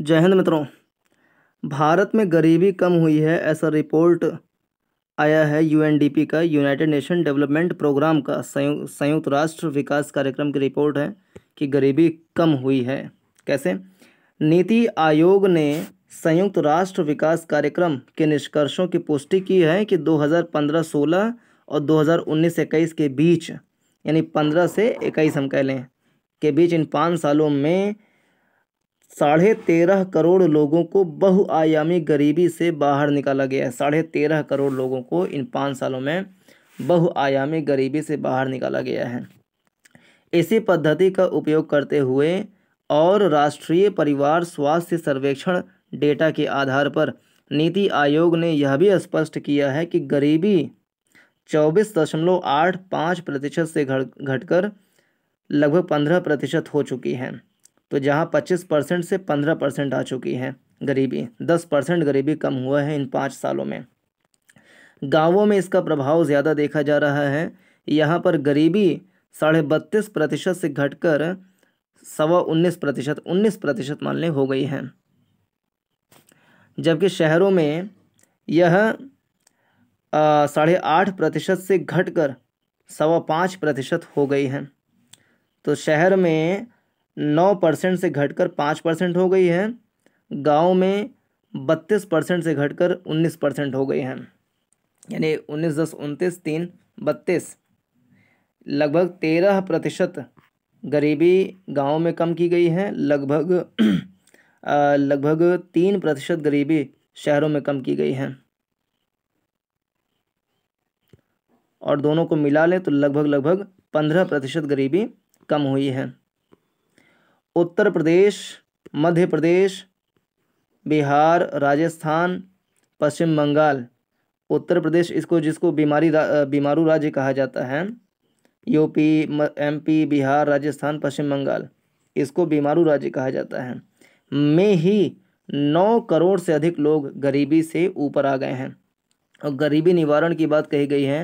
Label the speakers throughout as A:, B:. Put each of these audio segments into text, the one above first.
A: जय हिंद मित्रों भारत में गरीबी कम हुई है ऐसा रिपोर्ट आया है यूएनडीपी का यूनाइटेड नेशन डेवलपमेंट प्रोग्राम का संयुक्त संयुक्त राष्ट्र विकास कार्यक्रम की रिपोर्ट है कि गरीबी कम हुई है कैसे नीति आयोग ने संयुक्त राष्ट्र विकास कार्यक्रम के निष्कर्षों की पुष्टि की है कि 2015-16 और 2019-21 के बीच यानी 15 से 21 हम कह लें के बीच इन पाँच सालों में साढ़े तेरह करोड़ लोगों को बहुआयामी गरीबी से बाहर निकाला गया है साढ़े तेरह करोड़ लोगों को इन पाँच सालों में बहुआयामी गरीबी से बाहर निकाला गया है इसी पद्धति का उपयोग करते हुए और राष्ट्रीय परिवार स्वास्थ्य सर्वेक्षण डेटा के आधार पर नीति आयोग ने यह भी स्पष्ट किया है कि गरीबी चौबीस दशमलव आठ पाँच प्रतिशत से घट घटकर लगभग पंद्रह प्रतिशत हो चुकी है तो जहाँ पच्चीस परसेंट से पंद्रह परसेंट आ चुकी है गरीबी दस परसेंट गरीबी कम हुआ है इन पाँच सालों में गाँवों में इसका प्रभाव ज़्यादा देखा जा रहा है यहाँ पर गरीबी साढ़े बत्तीस प्रतिशत से घटकर सवा उन्नीस प्रतिशत उन्नीस प्रतिशत मान हो गई है जबकि शहरों में यह साढ़े आठ प्रतिशत से घटकर सवा पाँच प्रतिशत हो गई है तो शहर में नौ परसेंट से घटकर पाँच परसेंट हो गई है गाँव में बत्तीस परसेंट से घटकर उन्नीस परसेंट हो गई है यानी उन्नीस दस उनतीस तीन बत्तीस लगभग तेरह प्रतिशत गरीबी गाँव में कम की गई है लगभग लगभग तीन प्रतिशत गरीबी शहरों में कम की गई है और दोनों को मिला लें तो लगभग लगभग पंद्रह प्रतिशत गरीबी कम हुई है उत्तर प्रदेश मध्य प्रदेश बिहार राजस्थान पश्चिम बंगाल उत्तर प्रदेश इसको जिसको बीमारी बीमारू राज्य कहा जाता है यूपी एमपी बिहार राजस्थान पश्चिम बंगाल इसको बीमारू राज्य कहा जाता है में ही नौ करोड़ से अधिक लोग गरीबी से ऊपर आ गए हैं और गरीबी निवारण की बात कही गई है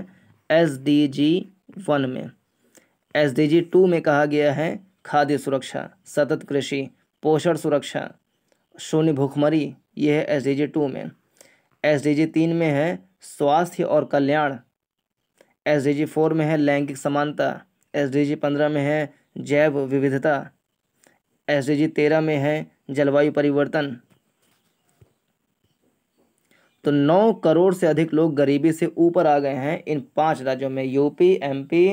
A: एस डी जी वन में एस डी जी टू में कहा गया है खाद्य सुरक्षा सतत कृषि पोषण सुरक्षा शून्य भूखमरी ये है एस डी टू में एस डी तीन में है स्वास्थ्य और कल्याण एस डी फोर में है लैंगिक समानता एस डी जी पंद्रह में है जैव विविधता एस डी जी तेरह में है जलवायु परिवर्तन तो नौ करोड़ से अधिक लोग गरीबी से ऊपर आ गए हैं इन पांच राज्यों में यूपी एमपी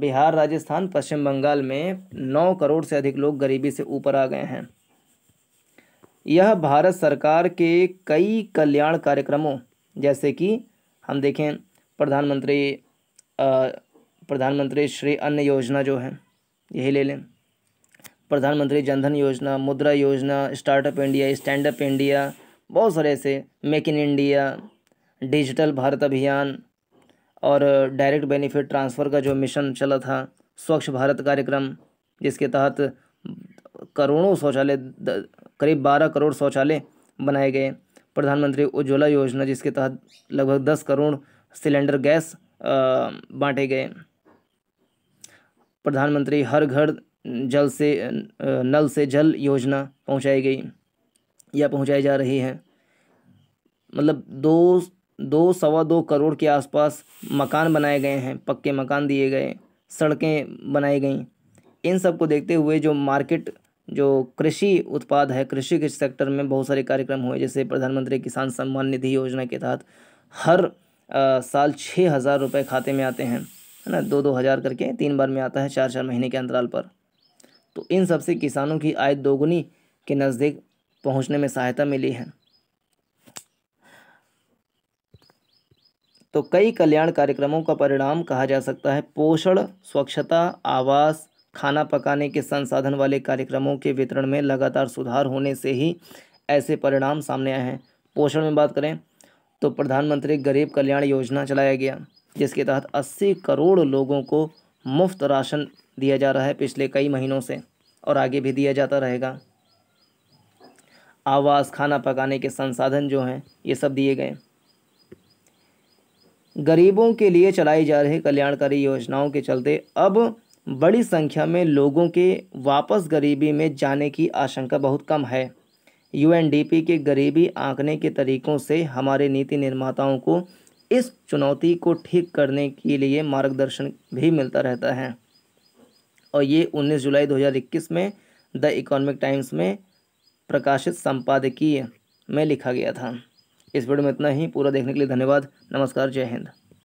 A: बिहार राजस्थान पश्चिम बंगाल में नौ करोड़ से अधिक लोग गरीबी से ऊपर आ गए हैं यह भारत सरकार के कई कल्याण कार्यक्रमों जैसे कि हम देखें प्रधानमंत्री प्रधानमंत्री श्री अन्न योजना जो है यही ले लें प्रधानमंत्री जनधन योजना मुद्रा योजना स्टार्टअप इंडिया स्टैंडअप इंडिया बहुत सारे ऐसे make in India digital Bharat अभियान और डायरेक्ट बेनिफिट ट्रांसफ़र का जो मिशन चला था स्वच्छ भारत कार्यक्रम जिसके तहत करोड़ों शौचालय करीब बारह करोड़ शौचालय बनाए गए प्रधानमंत्री उज्ज्वला योजना जिसके तहत लगभग दस करोड़ सिलेंडर गैस बांटे गए प्रधानमंत्री हर घर जल से नल से जल योजना पहुंचाई गई या पहुंचाई जा रही है मतलब दो दो सवा दो करोड़ के आसपास मकान बनाए गए हैं पक्के मकान दिए गए सड़कें बनाई गई इन सब को देखते हुए जो मार्केट जो कृषि उत्पाद है कृषि के सेक्टर में बहुत सारे कार्यक्रम हुए जैसे प्रधानमंत्री किसान सम्मान निधि योजना के तहत हर आ, साल छः हज़ार रुपये खाते में आते हैं है ना दो दो हज़ार करके तीन बार में आता है चार चार महीने के अंतराल पर तो इन सबसे किसानों की आय दोगुनी के नज़दीक पहुँचने में सहायता मिली है तो कई कल्याण कार्यक्रमों का परिणाम कहा जा सकता है पोषण स्वच्छता आवास खाना पकाने के संसाधन वाले कार्यक्रमों के वितरण में लगातार सुधार होने से ही ऐसे परिणाम सामने आए हैं पोषण में बात करें तो प्रधानमंत्री गरीब कल्याण योजना चलाया गया जिसके तहत 80 करोड़ लोगों को मुफ्त राशन दिया जा रहा है पिछले कई महीनों से और आगे भी दिया जाता रहेगा आवास खाना पकाने के संसाधन जो हैं ये सब दिए गए गरीबों के लिए चलाई जा रही कल्याणकारी योजनाओं के चलते अब बड़ी संख्या में लोगों के वापस गरीबी में जाने की आशंका बहुत कम है यूएनडीपी के गरीबी आंकने के तरीकों से हमारे नीति निर्माताओं को इस चुनौती को ठीक करने के लिए मार्गदर्शन भी मिलता रहता है और ये 19 जुलाई 2021 में द इकोनॉमिक टाइम्स में प्रकाशित संपादकीय में लिखा गया था इस वीडियो में इतना ही पूरा देखने के लिए धन्यवाद नमस्कार जय हिंद